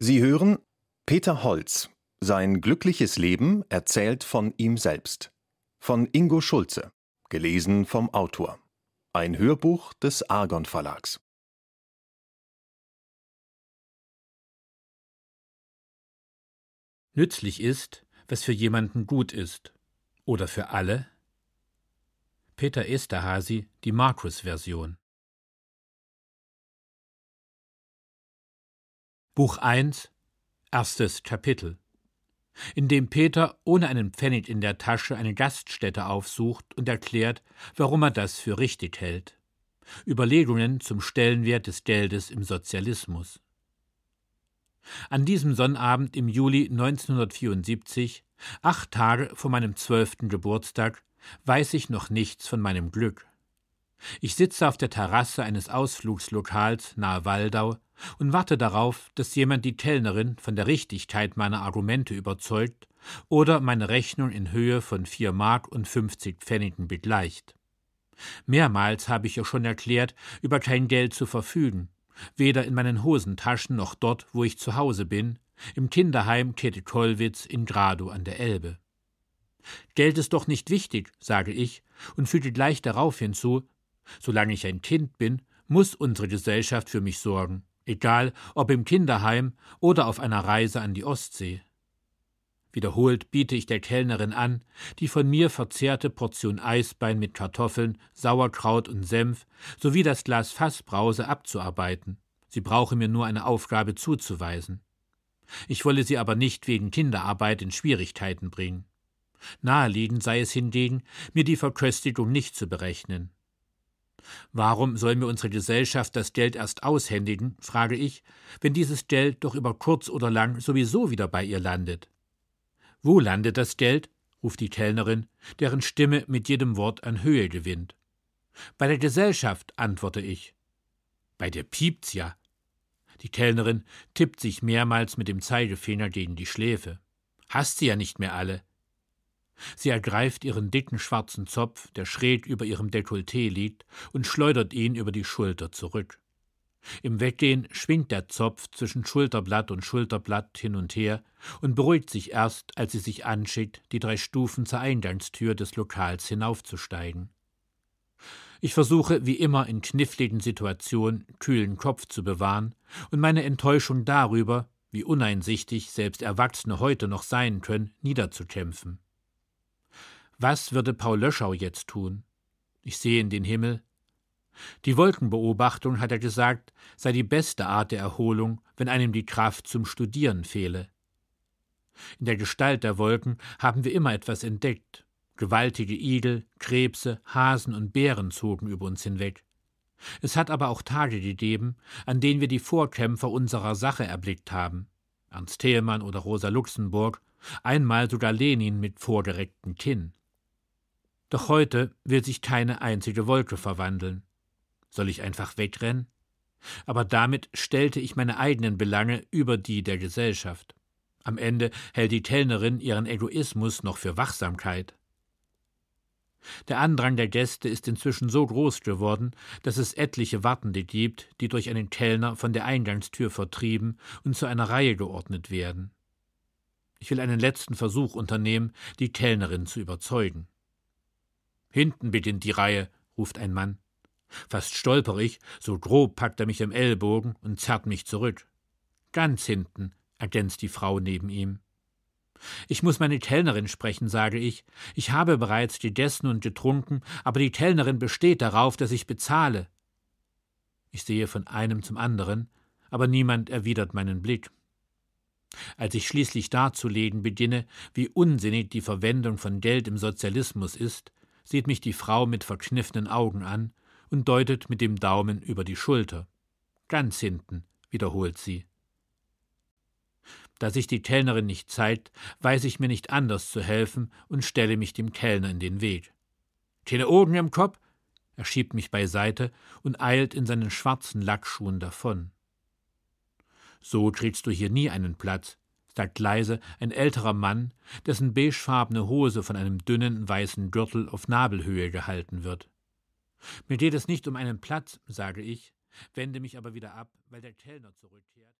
Sie hören Peter Holz. Sein glückliches Leben erzählt von ihm selbst. Von Ingo Schulze. Gelesen vom Autor. Ein Hörbuch des Argon Verlags. Nützlich ist, was für jemanden gut ist. Oder für alle? Peter Esterhazy, die markus version Buch 1, erstes Kapitel, in dem Peter ohne einen Pfennig in der Tasche eine Gaststätte aufsucht und erklärt, warum er das für richtig hält. Überlegungen zum Stellenwert des Geldes im Sozialismus. An diesem Sonnabend im Juli 1974, acht Tage vor meinem zwölften Geburtstag, weiß ich noch nichts von meinem Glück. Ich sitze auf der Terrasse eines Ausflugslokals nahe Waldau und warte darauf, dass jemand die Kellnerin von der Richtigkeit meiner Argumente überzeugt oder meine Rechnung in Höhe von vier Mark und fünfzig Pfennigen begleicht. Mehrmals habe ich ihr schon erklärt, über kein Geld zu verfügen, weder in meinen Hosentaschen noch dort, wo ich zu Hause bin, im Kinderheim Käthe Kollwitz in Grado an der Elbe. Geld ist doch nicht wichtig, sage ich und füge gleich darauf hinzu, solange ich ein Kind bin, muss unsere Gesellschaft für mich sorgen egal ob im Kinderheim oder auf einer Reise an die Ostsee. Wiederholt biete ich der Kellnerin an, die von mir verzehrte Portion Eisbein mit Kartoffeln, Sauerkraut und Senf sowie das Glas Fassbrause abzuarbeiten. Sie brauche mir nur eine Aufgabe zuzuweisen. Ich wolle sie aber nicht wegen Kinderarbeit in Schwierigkeiten bringen. Naheliegend sei es hingegen, mir die Verköstigung nicht zu berechnen. Warum soll mir unsere Gesellschaft das Geld erst aushändigen, frage ich, wenn dieses Geld doch über kurz oder lang sowieso wieder bei ihr landet? Wo landet das Geld? ruft die Kellnerin, deren Stimme mit jedem Wort an Höhe gewinnt. Bei der Gesellschaft, antworte ich. Bei dir piept's ja. Die Kellnerin tippt sich mehrmals mit dem Zeigefinger gegen die Schläfe. Hast sie ja nicht mehr alle. Sie ergreift ihren dicken schwarzen Zopf, der schräg über ihrem Dekolleté liegt, und schleudert ihn über die Schulter zurück. Im Weggehen schwingt der Zopf zwischen Schulterblatt und Schulterblatt hin und her und beruhigt sich erst, als sie sich anschickt, die drei Stufen zur Eingangstür des Lokals hinaufzusteigen. Ich versuche, wie immer in kniffligen Situationen, kühlen Kopf zu bewahren und meine Enttäuschung darüber, wie uneinsichtig selbst Erwachsene heute noch sein können, niederzukämpfen. Was würde Paul Löschau jetzt tun? Ich sehe in den Himmel. Die Wolkenbeobachtung, hat er gesagt, sei die beste Art der Erholung, wenn einem die Kraft zum Studieren fehle. In der Gestalt der Wolken haben wir immer etwas entdeckt. Gewaltige Igel, Krebse, Hasen und Bären zogen über uns hinweg. Es hat aber auch Tage gegeben, an denen wir die Vorkämpfer unserer Sache erblickt haben. Ernst Thälmann oder Rosa Luxemburg, einmal sogar Lenin mit vorgerecktem Kinn. Doch heute wird sich keine einzige Wolke verwandeln. Soll ich einfach wegrennen? Aber damit stellte ich meine eigenen Belange über die der Gesellschaft. Am Ende hält die Kellnerin ihren Egoismus noch für Wachsamkeit. Der Andrang der Gäste ist inzwischen so groß geworden, dass es etliche Wartende gibt, die durch einen Kellner von der Eingangstür vertrieben und zu einer Reihe geordnet werden. Ich will einen letzten Versuch unternehmen, die Kellnerin zu überzeugen. Hinten beginnt die Reihe, ruft ein Mann. Fast stolper ich, so grob packt er mich im Ellbogen und zerrt mich zurück. Ganz hinten, ergänzt die Frau neben ihm. Ich muss meine Kellnerin sprechen, sage ich. Ich habe bereits gegessen und getrunken, aber die Kellnerin besteht darauf, dass ich bezahle. Ich sehe von einem zum anderen, aber niemand erwidert meinen Blick. Als ich schließlich darzulegen beginne, wie unsinnig die Verwendung von Geld im Sozialismus ist, sieht mich die Frau mit verkniffenen Augen an und deutet mit dem Daumen über die Schulter. Ganz hinten, wiederholt sie. Da sich die Kellnerin nicht zeigt, weiß ich mir nicht anders zu helfen und stelle mich dem Kellner in den Weg. Keine Teleogen im Kopf? Er schiebt mich beiseite und eilt in seinen schwarzen Lackschuhen davon. So kriegst du hier nie einen Platz, sagt leise ein älterer Mann, dessen beigefarbene Hose von einem dünnen weißen Gürtel auf Nabelhöhe gehalten wird. Mir geht es nicht um einen Platz, sage ich, wende mich aber wieder ab, weil der Kellner zurückkehrt.